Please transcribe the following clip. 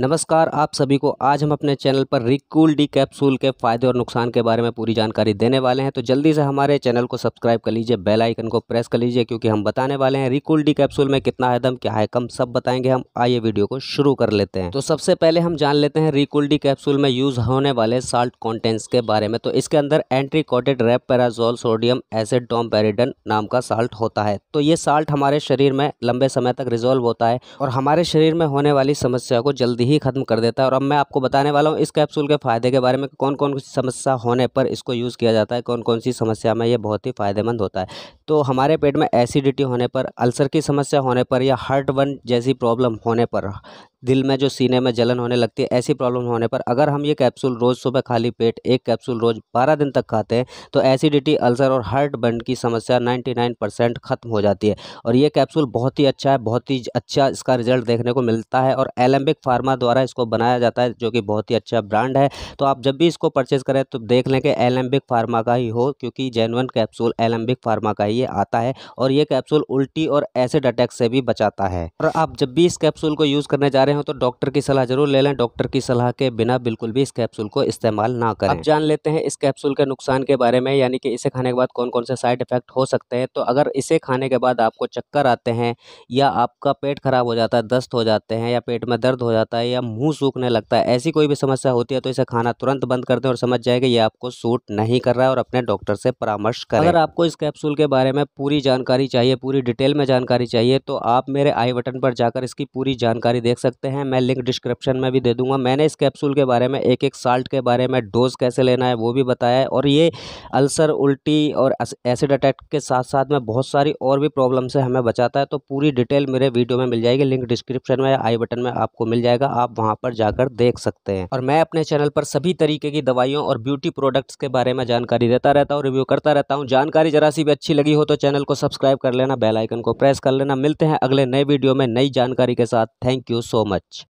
नमस्कार आप सभी को आज हम अपने चैनल पर रिकूल डी कैप्सूल के फ़ायदे और नुकसान के बारे में पूरी जानकारी देने वाले हैं तो जल्दी से हमारे चैनल को सब्सक्राइब कर लीजिए बेल आइकन को प्रेस कर लीजिए क्योंकि हम बताने वाले हैं रिकूल डी कैप्सूल में कितना है दम क्या है कम सब बताएंगे हम आइए वीडियो को शुरू कर लेते हैं तो सबसे पहले हम जान लेते हैं रिकूल डी कैप्सूल में यूज़ होने वाले साल्ट कॉन्टेंट्स के बारे में तो इसके अंदर enteric coated rabeprazole sodium acid domperidone नाम का साल्ट होता है तो ये साल्ट हमारे शरीर में लंबे समय तक रिजॉल्व होता है और हमारे शरीर में होने वाली समस्या को जल्दी ही ख़त्म कर देता है और अब मैं आपको बताने वाला हूँ इस कैप्सूल के फ़ायदे के बारे में कौन कौन सी समस्या होने पर इसको यूज़ किया जाता है कौन कौन सी समस्या में ये बहुत ही फ़ायदेमंद होता है तो हमारे पेट में एसिडिटी होने पर अल्सर की समस्या होने पर या हार्ट वन जैसी प्रॉब्लम होने पर दिल में जो सीने में जलन होने लगती है ऐसी प्रॉब्लम होने पर अगर हम ये कैप्सूल रोज़ सुबह खाली पेट एक कैप्सूल रोज़ बारह दिन तक खाते हैं तो एसिडिटी अल्सर और हार्ट बर्न की समस्या नाइन्टी नाइन परसेंट ख़त्म हो जाती है और ये कैप्सूल बहुत ही अच्छा है बहुत ही अच्छा इसका रिजल्ट देखने को मिलता है और एलम्बिक फार्मा द्वारा इसको बनाया जाता है जो कि बहुत ही अच्छा ब्रांड है तो आप जब भी इसको परचेज़ करें तो देख लें कि एलम्बिक फार्मा का ही हो क्योंकि जेनवन कैप्सूल एलम्बिक फार्मा का ही आता है और ये कैप्सूल उल्टी और एसिड अटैक से भी बचाता है और आप जब भी इस कैप्सूल को यूज़ करने जा रहे हैं रहे हो तो डॉक्टर की सलाह जरूर ले लें डॉक्टर की सलाह के बिना बिल्कुल भी इस कैप्सूल को इस्तेमाल ना करें अब जान लेते हैं इस कैप्सूल के नुकसान के बारे में यानी कि इसे खाने के बाद कौन कौन से साइड इफेक्ट हो सकते हैं तो अगर इसे खाने के बाद आपको चक्कर आते हैं या आपका पेट खराब हो जाता है दस्त हो जाते हैं या पेट में दर्द हो जाता है या मुँह सूखने लगता है ऐसी कोई भी समस्या होती है तो इसे खाना तुरंत बंद कर दें और समझ जाए कि ये आपको सूट नहीं कर रहा है और अपने डॉक्टर से परामर्श करें अगर आपको इस कैप्सूल के बारे में पूरी जानकारी चाहिए पूरी डिटेल में जानकारी चाहिए तो आप मेरे आई बटन पर जाकर इसकी पूरी जानकारी देख सकते सकते हैं मैं लिंक डिस्क्रिप्शन में भी दे दूंगा मैंने इस कैप्सूल के बारे में एक एक साल्ट के बारे में डोज कैसे लेना है वो भी बताया है और ये अल्सर उल्टी और एसिड अटैक के साथ साथ में बहुत सारी और भी प्रॉब्लम से हमें बचाता है तो पूरी डिटेल मेरे वीडियो में मिल जाएगी लिंक डिस्क्रिप्शन में आई बटन में आपको मिल जाएगा आप वहाँ पर जाकर देख सकते हैं और मैं अपने चैनल पर सभी तरीके की दवाइयों और ब्यूटी प्रोडक्ट्स के बारे में जानकारी देता रहता हूँ रिव्यू करता रहता हूँ जानकारी जरा सी भी अच्छी लगी हो तो चैनल को सब्सक्राइब कर लेना बेलाइकन को प्रेस कर लेना मिलते हैं अगले नए वीडियो में नई जानकारी के साथ thank you so much much